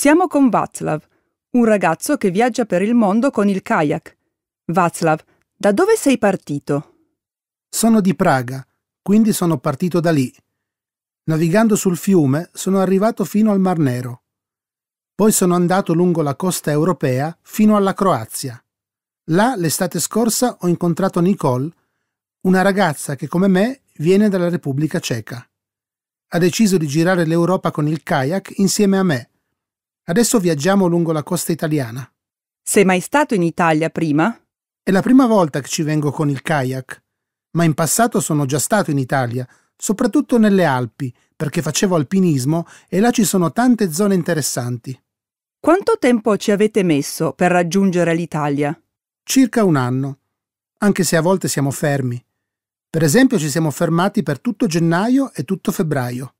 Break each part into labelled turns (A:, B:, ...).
A: Siamo con Václav, un ragazzo che viaggia per il mondo con il kayak. Václav, da dove sei partito? Sono di Praga, quindi sono
B: partito da lì. Navigando sul fiume sono arrivato fino al Mar Nero. Poi sono andato lungo la costa europea fino alla Croazia. Là l'estate scorsa ho incontrato Nicole, una ragazza che come me viene dalla Repubblica Ceca. Ha deciso di girare l'Europa con il kayak insieme a me Adesso viaggiamo lungo la costa italiana. Sei mai stato in Italia prima? È la prima volta che ci vengo con il kayak, ma in passato sono già stato in Italia, soprattutto nelle Alpi, perché facevo alpinismo e là ci sono tante zone interessanti. Quanto tempo ci avete messo per raggiungere l'Italia? Circa un anno, anche se a volte siamo fermi. Per esempio ci siamo fermati per tutto gennaio e tutto febbraio.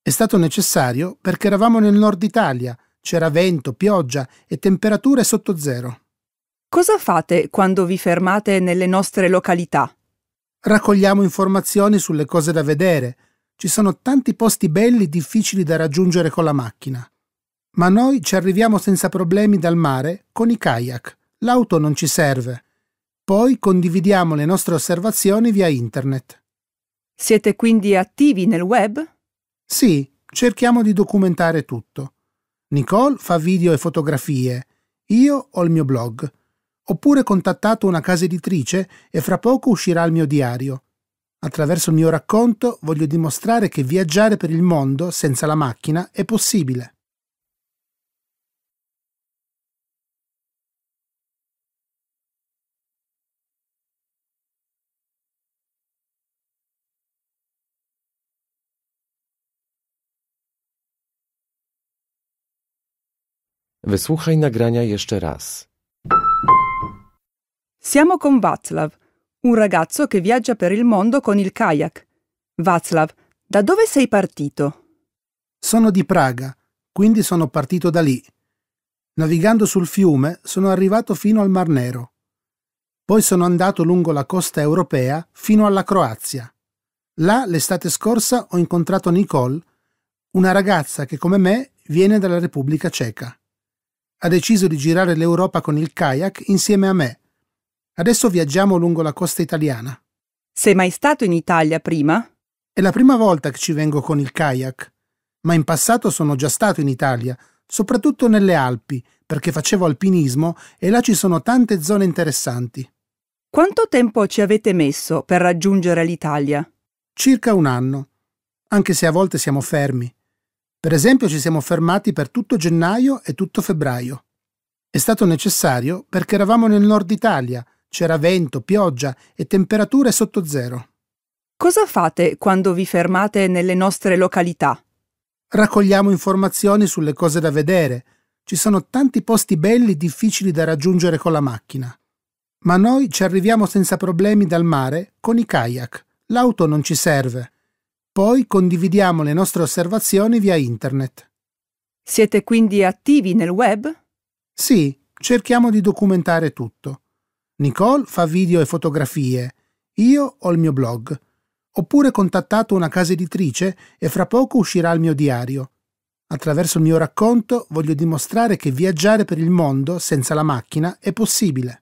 B: È stato necessario perché eravamo nel nord Italia c'era vento, pioggia e temperature sotto zero. Cosa fate quando vi fermate nelle nostre località? Raccogliamo informazioni sulle cose da vedere. Ci sono tanti posti belli difficili da raggiungere con la macchina. Ma noi ci arriviamo senza problemi dal mare con i kayak. L'auto non ci serve. Poi condividiamo le nostre osservazioni via internet. Siete quindi attivi nel web? Sì, cerchiamo di documentare tutto. Nicole fa video e fotografie, io ho il mio blog. Oppure contattato una casa editrice e fra poco uscirà il mio diario. Attraverso il mio racconto voglio dimostrare che viaggiare per il mondo senza la macchina è possibile.
C: Wysłuchaj nagrania jeszcze raz.
A: Siamo con Václav, un ragazzo che viaggia per il mondo con il kayak. Václav, da dove sei partito? Sono di Praga, quindi sono
B: partito da lì. Navigando sul fiume sono arrivato fino al Mar Nero. Poi sono andato lungo la costa europea fino alla Croazia. Là l'estate scorsa ho incontrato Nicole, una ragazza che come me viene dalla Repubblica Ceca ha deciso di girare l'Europa con il kayak insieme a me. Adesso viaggiamo lungo la costa italiana. Sei mai stato in Italia prima? È la prima volta che ci vengo con il kayak, ma in passato sono già stato in Italia, soprattutto nelle Alpi, perché facevo alpinismo e là ci sono tante zone interessanti. Quanto tempo ci avete messo per raggiungere l'Italia? Circa un anno, anche se a volte siamo fermi. Per esempio ci siamo fermati per tutto gennaio e tutto febbraio. È stato necessario perché eravamo nel nord Italia, c'era vento, pioggia e temperature sotto zero. Cosa fate quando vi fermate nelle nostre località? Raccogliamo informazioni sulle cose da vedere. Ci sono tanti posti belli difficili da raggiungere con la macchina. Ma noi ci arriviamo senza problemi dal mare con i kayak. L'auto non ci serve. Poi condividiamo le nostre osservazioni via internet. Siete quindi attivi nel web? Sì, cerchiamo di documentare tutto. Nicole fa video e fotografie, io ho il mio blog. Oppure contattato una casa editrice e fra poco uscirà il mio diario. Attraverso il mio racconto voglio dimostrare che viaggiare per il mondo senza la macchina è possibile.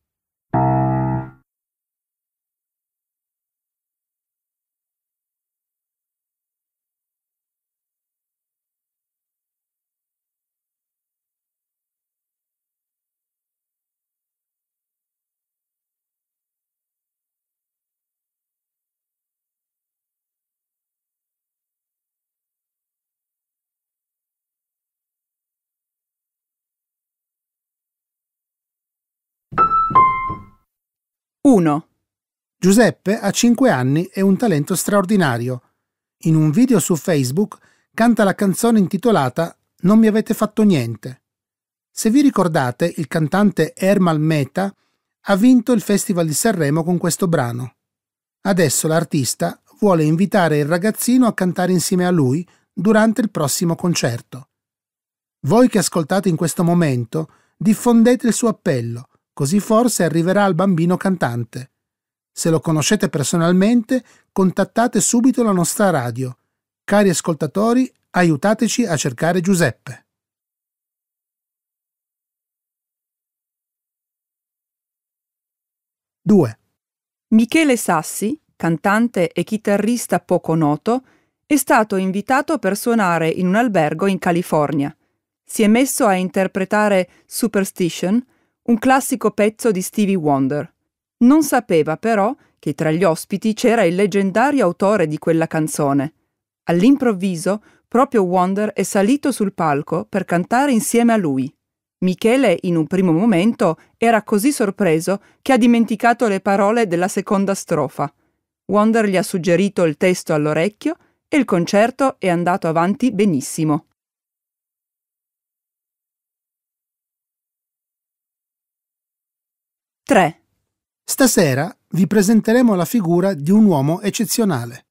B: 1. Giuseppe ha 5 anni e un talento straordinario. In un video su Facebook canta la canzone intitolata Non mi avete fatto niente. Se vi ricordate, il cantante Ermal Meta ha vinto il Festival di Sanremo con questo brano. Adesso l'artista vuole invitare il ragazzino a cantare insieme a lui durante il prossimo concerto. Voi che ascoltate in questo momento, diffondete il suo appello, così forse arriverà al bambino cantante. Se lo conoscete personalmente, contattate subito la nostra radio. Cari ascoltatori, aiutateci a cercare Giuseppe.
A: Due. Michele Sassi, cantante e chitarrista poco noto, è stato invitato per suonare in un albergo in California. Si è messo a interpretare Superstition, un classico pezzo di Stevie Wonder. Non sapeva però che tra gli ospiti c'era il leggendario autore di quella canzone. All'improvviso, proprio Wonder è salito sul palco per cantare insieme a lui. Michele, in un primo momento, era così sorpreso che ha dimenticato le parole della seconda strofa. Wonder gli ha suggerito il testo all'orecchio e il concerto è andato avanti benissimo.
B: 3. Stasera vi presenteremo la figura di un uomo eccezionale.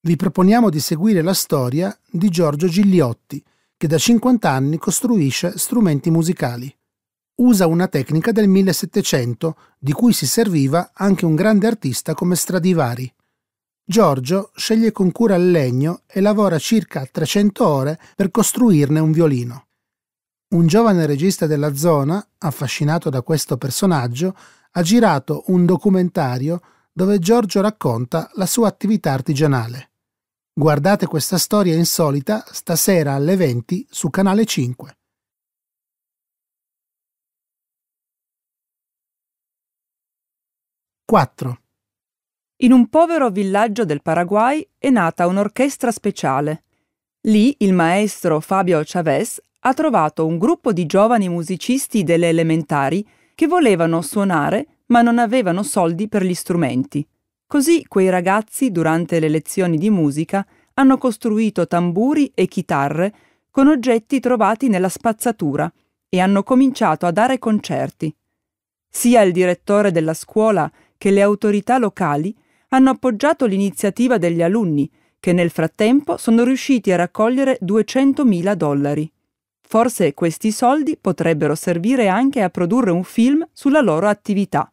B: Vi proponiamo di seguire la storia di Giorgio Gigliotti, che da 50 anni costruisce strumenti musicali. Usa una tecnica del 1700 di cui si serviva anche un grande artista come Stradivari. Giorgio sceglie con cura il legno e lavora circa 300 ore per costruirne un violino. Un giovane regista della zona, affascinato da questo personaggio, ha girato un documentario dove Giorgio racconta la sua attività artigianale. Guardate questa storia insolita stasera alle 20 su Canale 5.
A: Quattro. In un povero villaggio del Paraguay è nata un'orchestra speciale. Lì il maestro Fabio Chavez ha trovato un gruppo di giovani musicisti delle elementari che volevano suonare ma non avevano soldi per gli strumenti. Così quei ragazzi, durante le lezioni di musica, hanno costruito tamburi e chitarre con oggetti trovati nella spazzatura e hanno cominciato a dare concerti. Sia il direttore della scuola che le autorità locali hanno appoggiato l'iniziativa degli alunni, che nel frattempo sono riusciti a raccogliere 200.000 dollari. Forse questi soldi potrebbero servire anche a produrre un film sulla loro attività.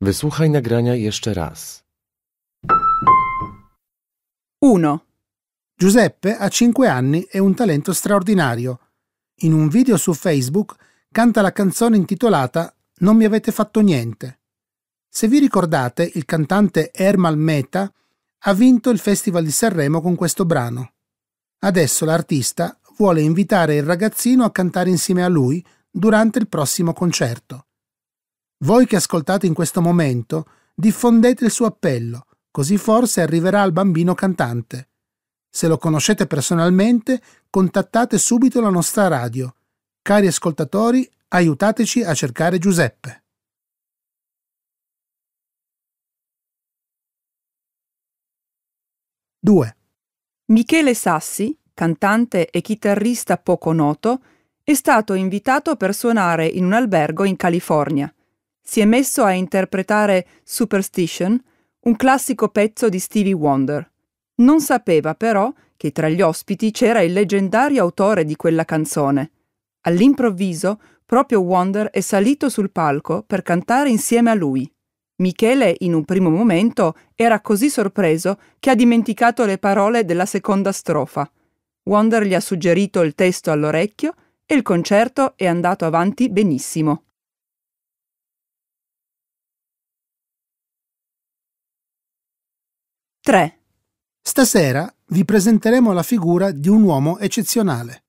C: Wysłuchaj nagrania jeszcze raz.
B: 1. Giuseppe ha 5 anni e un talento straordinario. In un video su Facebook canta la canzone intitolata Non mi avete fatto niente. Se vi ricordate, il cantante Ermal Meta ha vinto il Festival di Sanremo con questo brano. Adesso l'artista vuole invitare il ragazzino a cantare insieme a lui durante il prossimo concerto. Voi che ascoltate in questo momento, diffondete il suo appello, così forse arriverà al bambino cantante. Se lo conoscete personalmente, contattate subito la nostra radio Cari ascoltatori, aiutateci a cercare Giuseppe.
A: Due. Michele Sassi, cantante e chitarrista poco noto, è stato invitato per suonare in un albergo in California. Si è messo a interpretare Superstition, un classico pezzo di Stevie Wonder. Non sapeva però che tra gli ospiti c'era il leggendario autore di quella canzone, All'improvviso, proprio Wonder è salito sul palco per cantare insieme a lui. Michele, in un primo momento, era così sorpreso che ha dimenticato le parole della seconda strofa. Wonder gli ha suggerito il testo all'orecchio e il concerto è andato avanti benissimo.
B: Tre. Stasera vi presenteremo la figura di un uomo eccezionale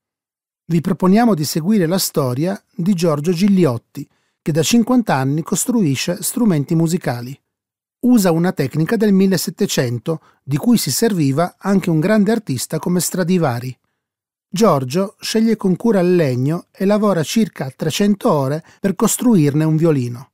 B: vi proponiamo di seguire la storia di Giorgio Gigliotti, che da 50 anni costruisce strumenti musicali. Usa una tecnica del 1700 di cui si serviva anche un grande artista come Stradivari. Giorgio sceglie con cura il legno e lavora circa 300 ore per costruirne un violino.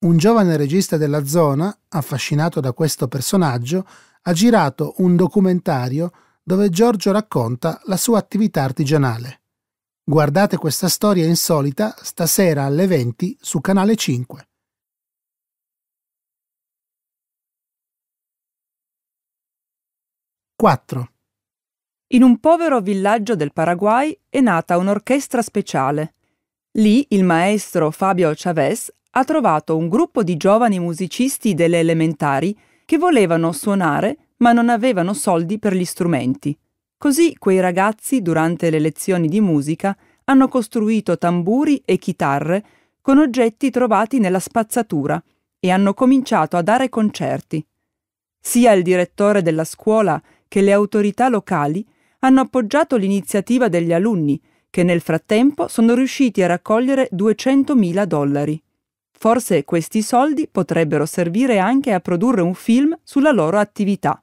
B: Un giovane regista della zona, affascinato da questo personaggio, ha girato un documentario dove Giorgio racconta la sua attività artigianale. Guardate questa storia insolita stasera alle 20 su Canale 5.
A: Quattro. In un povero villaggio del Paraguay è nata un'orchestra speciale. Lì il maestro Fabio Chavez ha trovato un gruppo di giovani musicisti delle elementari che volevano suonare ma non avevano soldi per gli strumenti. Così quei ragazzi, durante le lezioni di musica, hanno costruito tamburi e chitarre con oggetti trovati nella spazzatura e hanno cominciato a dare concerti. Sia il direttore della scuola che le autorità locali hanno appoggiato l'iniziativa degli alunni, che nel frattempo sono riusciti a raccogliere 200.000 dollari. Forse questi soldi potrebbero servire anche a produrre un film sulla loro attività.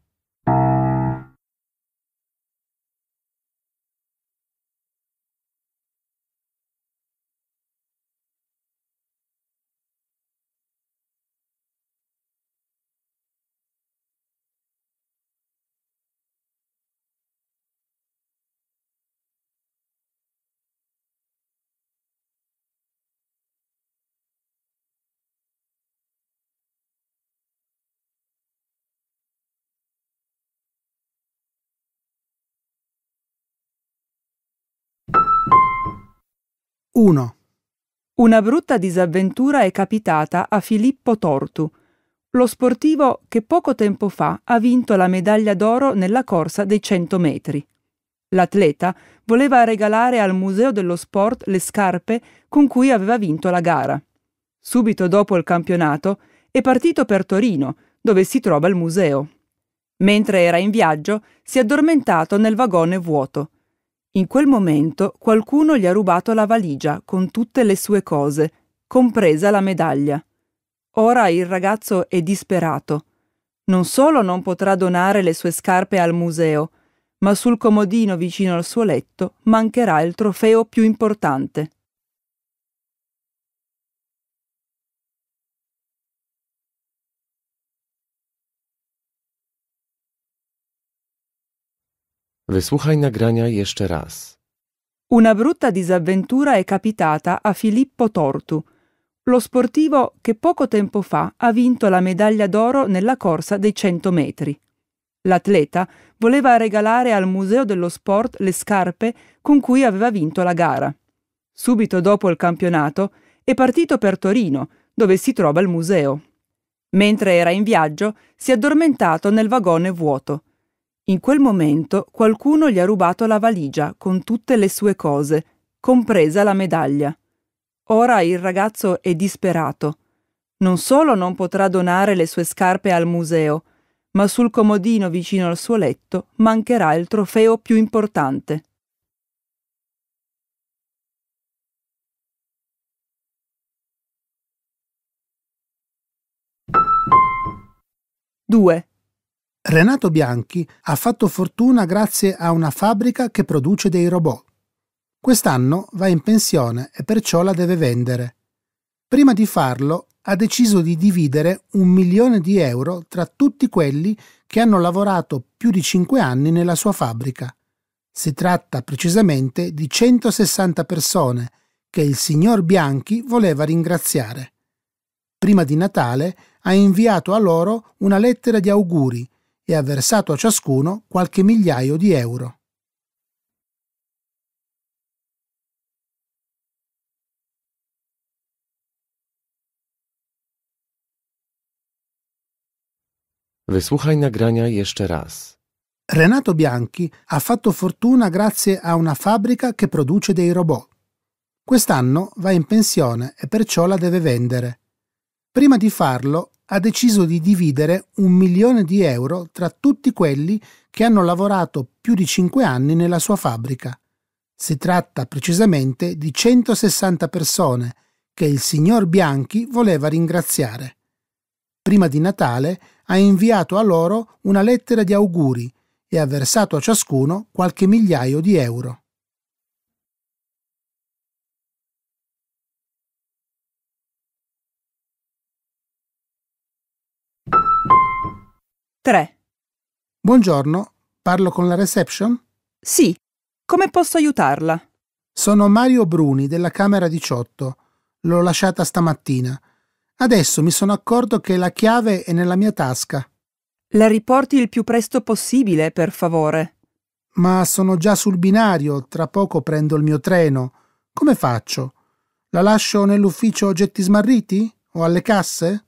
A: 1. Una brutta disavventura è capitata a Filippo Tortu, lo sportivo che poco tempo fa ha vinto la medaglia d'oro nella corsa dei 100 metri. L'atleta voleva regalare al Museo dello Sport le scarpe con cui aveva vinto la gara. Subito dopo il campionato è partito per Torino, dove si trova il museo. Mentre era in viaggio, si è addormentato nel vagone vuoto in quel momento qualcuno gli ha rubato la valigia con tutte le sue cose, compresa la medaglia. Ora il ragazzo è disperato. Non solo non potrà donare le sue scarpe al museo, ma sul comodino vicino al suo letto mancherà il trofeo più importante.
C: Wysłuchaj nagrania jeszcze raz.
A: Una brutta disavventura è capitata a Filippo Tortu, lo sportivo che poco tempo fa ha vinto la medaglia d'oro nella corsa dei 100 metri. L'atleta voleva regalare al Museo dello Sport le scarpe con cui aveva vinto la gara. Subito dopo il campionato è partito per Torino, dove si trova il museo. Mentre era in viaggio, si è addormentato nel vagone vuoto in quel momento qualcuno gli ha rubato la valigia con tutte le sue cose, compresa la medaglia. Ora il ragazzo è disperato. Non solo non potrà donare le sue scarpe al museo, ma sul comodino vicino al suo letto mancherà il trofeo più importante.
B: Due. Renato Bianchi ha fatto fortuna grazie a una fabbrica che produce dei robot. Quest'anno va in pensione e perciò la deve vendere. Prima di farlo ha deciso di dividere un milione di euro tra tutti quelli che hanno lavorato più di cinque anni nella sua fabbrica. Si tratta precisamente di 160 persone che il signor Bianchi voleva ringraziare. Prima di Natale ha inviato a loro una lettera di auguri e ha versato a ciascuno qualche migliaio di euro.
C: Wysłuchaj nagrania jeszcze raz.
B: Renato Bianchi ha fatto fortuna grazie a una fabbrica che produce dei robot. Quest'anno va in pensione e perciò la deve vendere. Prima di farlo ha deciso di dividere un milione di euro tra tutti quelli che hanno lavorato più di 5 anni nella sua fabbrica. Si tratta precisamente di 160 persone che il signor Bianchi voleva ringraziare. Prima di Natale ha inviato a loro una lettera di auguri e ha versato a ciascuno qualche migliaio di euro. 3. Buongiorno, parlo con la reception? Sì, come posso aiutarla? Sono Mario Bruni della Camera 18. L'ho lasciata stamattina. Adesso mi sono accorto che la chiave è nella mia tasca. La riporti il più presto possibile, per favore. Ma sono già sul binario, tra poco prendo il mio treno. Come faccio? La lascio nell'ufficio oggetti smarriti? O alle casse?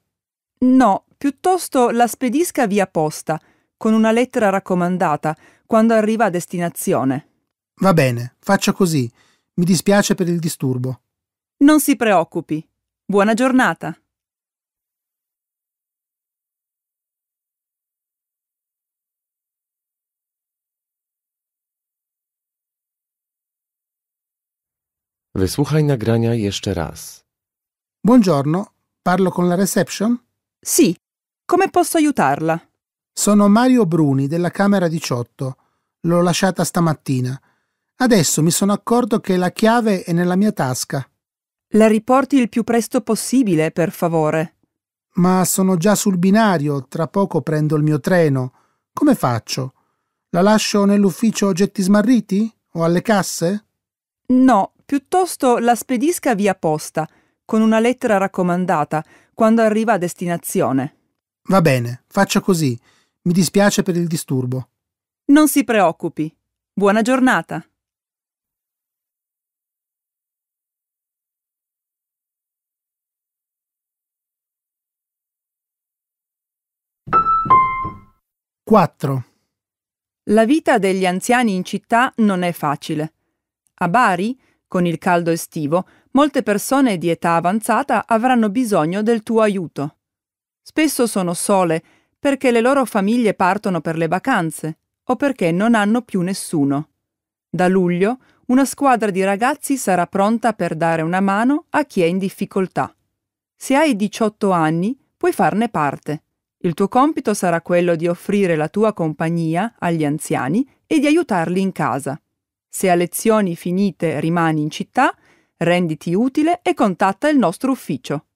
A: No, Piuttosto la spedisca via posta, con una lettera raccomandata, quando arriva a destinazione.
B: Va bene, faccia così. Mi dispiace per il disturbo.
A: Non si preoccupi. Buona giornata.
C: Wysłuchaj nagrania jeszcze raz. Buongiorno, parlo
B: con la reception? Sì, come posso aiutarla? Sono Mario Bruni della Camera 18. L'ho lasciata stamattina. Adesso mi sono accorto che la chiave è nella mia tasca. La riporti il più presto possibile, per favore. Ma sono già sul binario, tra poco prendo il mio treno. Come faccio? La lascio nell'ufficio oggetti smarriti? O alle casse?
A: No, piuttosto la spedisca via posta, con una lettera raccomandata, quando arriva a destinazione.
B: Va bene, faccia così. Mi dispiace per il disturbo.
A: Non si preoccupi. Buona giornata. Quattro. La vita degli anziani in città non è facile. A Bari, con il caldo estivo, molte persone di età avanzata avranno bisogno del tuo aiuto. Spesso sono sole perché le loro famiglie partono per le vacanze o perché non hanno più nessuno. Da luglio una squadra di ragazzi sarà pronta per dare una mano a chi è in difficoltà. Se hai 18 anni puoi farne parte. Il tuo compito sarà quello di offrire la tua compagnia agli anziani e di aiutarli in casa. Se a lezioni finite rimani in città, renditi utile e contatta il nostro ufficio.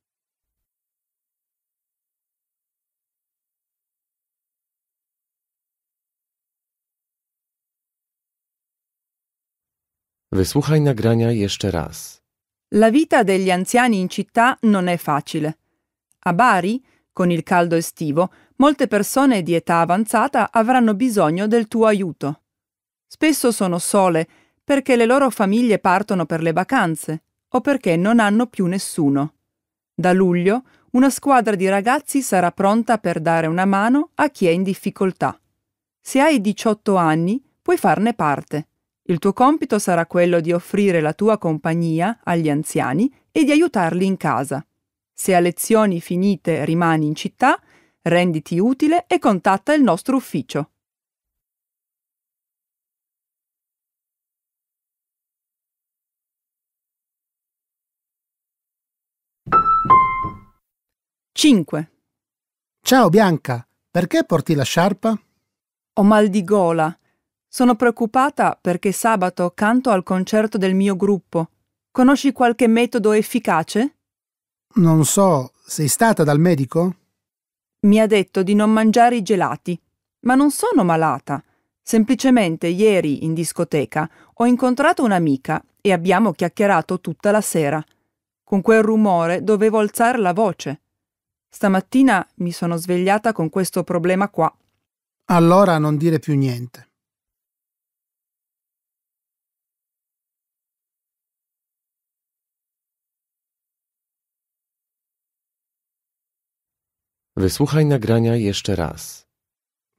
C: Wysłuchaj nagrania jeszcze raz.
A: La vita degli anziani in città non è facile. A Bari, con il caldo estivo, molte persone di età avanzata avranno bisogno del tuo aiuto. Spesso sono sole perché le loro famiglie partono per le vacanze o perché non hanno più nessuno. Da luglio una squadra di ragazzi sarà pronta per dare una mano a chi è in difficoltà. Se hai 18 anni, puoi farne parte. Il tuo compito sarà quello di offrire la tua compagnia agli anziani e di aiutarli in casa. Se a lezioni finite rimani in città, renditi utile e contatta il nostro ufficio. Cinque. Ciao Bianca, perché porti la sciarpa? Ho mal di gola sono preoccupata perché sabato canto al concerto del mio gruppo. Conosci qualche metodo efficace?
B: Non so, sei
A: stata dal medico? Mi ha detto di non mangiare i gelati, ma non sono malata. Semplicemente ieri in discoteca ho incontrato un'amica e abbiamo chiacchierato tutta la sera. Con quel rumore dovevo alzare la voce. Stamattina mi sono svegliata con questo problema qua. Allora non dire più niente.
C: Wysłuchaj nagrania jeszcze raz.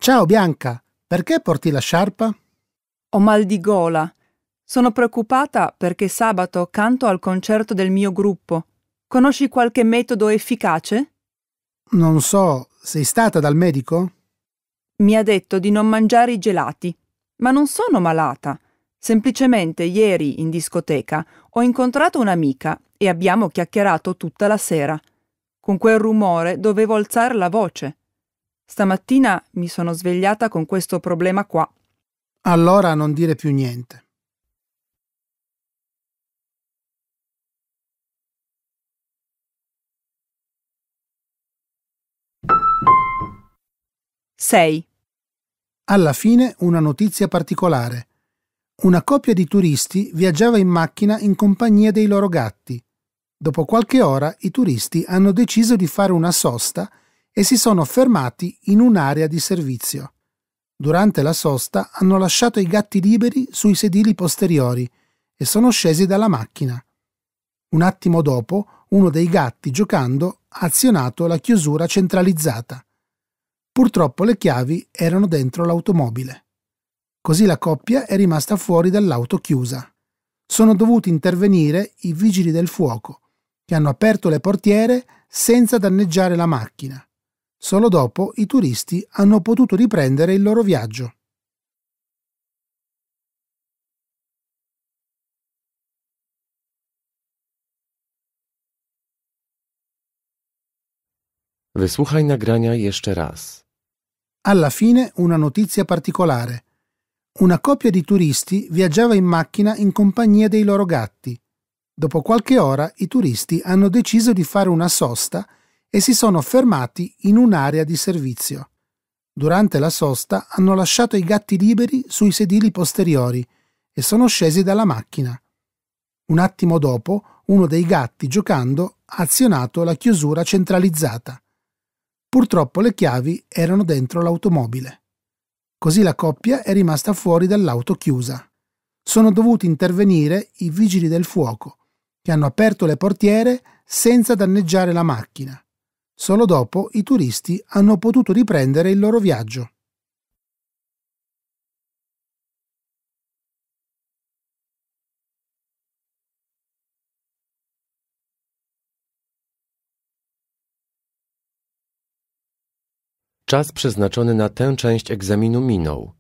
A: Ciao Bianca, perché porti la sciarpa? Ho mal di gola. Sono preoccupata perché sabato canto al concerto del mio gruppo. Conosci qualche metodo efficace?
B: Non so, sei stata dal medico?
A: Mi ha detto di non mangiare i gelati, ma non sono malata. Semplicemente ieri in discoteca ho incontrato un'amica e abbiamo chiacchierato tutta la sera. Con quel rumore dovevo alzare la voce. Stamattina mi sono svegliata con questo problema qua. Allora non dire più niente. Sei.
B: Alla fine una notizia particolare. Una coppia di turisti viaggiava in macchina in compagnia dei loro gatti. Dopo qualche ora i turisti hanno deciso di fare una sosta e si sono fermati in un'area di servizio. Durante la sosta hanno lasciato i gatti liberi sui sedili posteriori e sono scesi dalla macchina. Un attimo dopo, uno dei gatti, giocando, ha azionato la chiusura centralizzata. Purtroppo le chiavi erano dentro l'automobile. Così la coppia è rimasta fuori dall'auto chiusa. Sono dovuti intervenire i vigili del fuoco, che hanno aperto le portiere senza danneggiare la macchina. Solo dopo i turisti hanno potuto riprendere il loro viaggio.
C: Wysłuchaj nagrania jeszcze raz.
B: Alla fine una notizia particolare. Una coppia di turisti viaggiava in macchina in compagnia dei loro gatti. Dopo qualche ora i turisti hanno deciso di fare una sosta e si sono fermati in un'area di servizio. Durante la sosta hanno lasciato i gatti liberi sui sedili posteriori e sono scesi dalla macchina. Un attimo dopo, uno dei gatti, giocando, ha azionato la chiusura centralizzata. Purtroppo le chiavi erano dentro l'automobile. Così la coppia è rimasta fuori dall'auto chiusa. Sono dovuti intervenire i vigili del fuoco, che hanno aperto le portiere senza danneggiare la macchina. Solo dopo i turisti hanno potuto riprendere il loro viaggio.
C: Czas przeznaczony na tę część egzaminu minął.